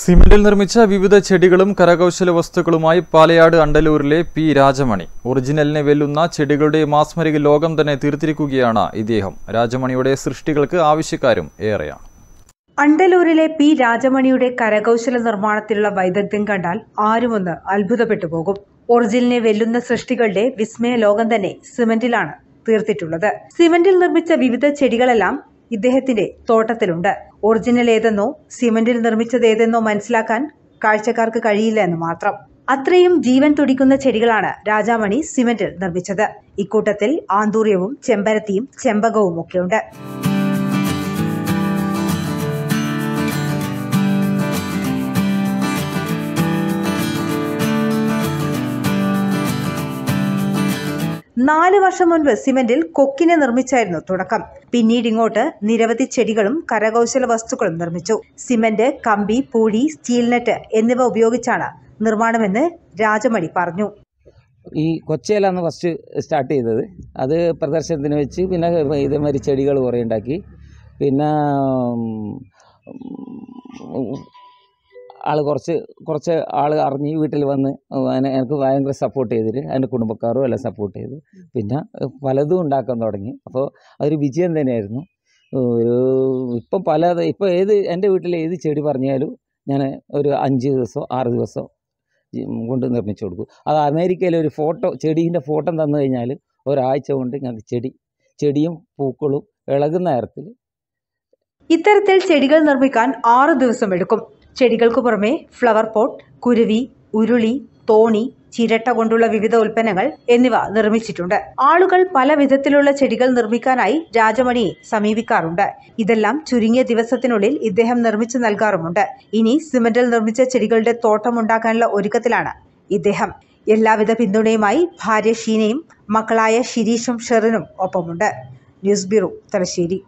സിമെന്റിൽ നിർമ്മിച്ച വിവിധ ചെടികളും കരകൗശല വസ്തുക്കളുമായി പാലയാട് അണ്ടലൂരിലെ പി രാജമണി ഒറിജിനലിനെ വെല്ലുന്ന ചെടികളുടെ മാസ്മരിക ലോകം തന്നെ തീർത്തിരിക്കുകയാണ് ഇദ്ദേഹം രാജമണിയുടെ സൃഷ്ടികൾക്ക് ആവശ്യക്കാരും ഏറെയാണ് അണ്ടലൂരിലെ പി രാജമണിയുടെ കരകൗശല നിർമ്മാണത്തിലുള്ള വൈദഗ്ധ്യം കണ്ടാൽ ആരുമൊന്ന് അത്ഭുതപ്പെട്ടു പോകും ഒറിജിനലിനെ വെല്ലുന്ന സൃഷ്ടികളുടെ വിസ്മയ ലോകം തന്നെ സിമെന്റിലാണ് തീർത്തിട്ടുള്ളത് സിമെന്റിൽ നിർമ്മിച്ച വിവിധ ചെടികളെല്ലാം ഇദ്ദേഹത്തിന്റെ തോട്ടത്തിലുണ്ട് ഒറിജിനൽ ഏതെന്നോ സിമന്റിൽ ഏതെന്നോ മനസ്സിലാക്കാൻ കാഴ്ചക്കാർക്ക് കഴിയില്ല എന്ന് മാത്രം അത്രയും ജീവൻ തുടിക്കുന്ന ചെടികളാണ് രാജാമണി സിമന്റിൽ നിർമ്മിച്ചത് ഇക്കൂട്ടത്തിൽ ആന്തൂര്യവും ചെമ്പരത്തിയും ചെമ്പകവും ഒക്കെയുണ്ട് നാല് വർഷം മുൻപ് സിമെന്റിൽ കൊക്കിനെ നിർമ്മിച്ചായിരുന്നു തുടക്കം പിന്നീട് ഇങ്ങോട്ട് നിരവധി ചെടികളും കരകൗശല വസ്തുക്കളും നിർമ്മിച്ചു സിമെന്റ് കമ്പി പൂഴി സ്റ്റീൽ നെറ്റ് എന്നിവ ഉപയോഗിച്ചാണ് നിർമ്മാണമെന്ന് രാജമണി പറഞ്ഞു ഈ കൊച്ചയിലാണ് ഫസ്റ്റ് സ്റ്റാർട്ട് ചെയ്തത് അത് പ്രദർശനത്തിന് വെച്ച് പിന്നെ ഇതേമാതിരി ചെടികൾ കുറേ ഉണ്ടാക്കി പിന്നെ ആൾ കുറച്ച് കുറച്ച് ആൾ അറിഞ്ഞ് വീട്ടിൽ വന്ന് എനിക്ക് ഭയങ്കര സപ്പോർട്ട് ചെയ്തിട്ട് എൻ്റെ കുടുംബക്കാരും എല്ലാം സപ്പോർട്ട് ചെയ്തു പിന്നെ പലതും ഉണ്ടാക്കാൻ തുടങ്ങി അപ്പോൾ അതൊരു വിജയം തന്നെയായിരുന്നു ഒരു ഇപ്പം പല ഇപ്പോൾ ഏത് എൻ്റെ വീട്ടിൽ ഏത് ചെടി പറഞ്ഞാലും ഞാൻ ഒരു അഞ്ച് ദിവസോ ആറ് ദിവസമോ കൊണ്ട് നിർമ്മിച്ചു കൊടുക്കും അത് അമേരിക്കയിലെ ഒരു ഫോട്ടോ ചെടീൻ്റെ ഫോട്ടോ തന്നു കഴിഞ്ഞാൽ ഒരാഴ്ച കൊണ്ട് ഞങ്ങൾക്ക് ചെടി ചെടിയും പൂക്കളും ഇളകുന്ന നേരത്തിൽ ഇത്തരത്തിൽ ചെടികൾ നിർമ്മിക്കാൻ ആറ് ദിവസം എടുക്കും ചെടികൾക്ക് പുറമെ ഫ്ലവർ പോട്ട് കുരുവി ഉരുളി തോണി ചിരട്ട കൊണ്ടുള്ള വിവിധ ഉൽപ്പന്നങ്ങൾ എന്നിവ നിർമ്മിച്ചിട്ടുണ്ട് ആളുകൾ പല വിധത്തിലുള്ള ചെടികൾ നിർമ്മിക്കാനായി രാജമണിയെ സമീപിക്കാറുണ്ട് ഇതെല്ലാം ചുരുങ്ങിയ ദിവസത്തിനുള്ളിൽ ഇദ്ദേഹം നിർമ്മിച്ചു നൽകാറുമുണ്ട് ഇനി സിമെന്റിൽ നിർമ്മിച്ച ചെടികളുടെ തോട്ടം ഉണ്ടാക്കാനുള്ള ഒരുക്കത്തിലാണ് ഇദ്ദേഹം എല്ലാവിധ പിന്തുണയുമായി ഭാര്യ ഷീനയും മക്കളായ ശിരീഷും ഷെറിനും ഒപ്പമുണ്ട് ന്യൂസ് ബ്യൂറോ തലശ്ശേരി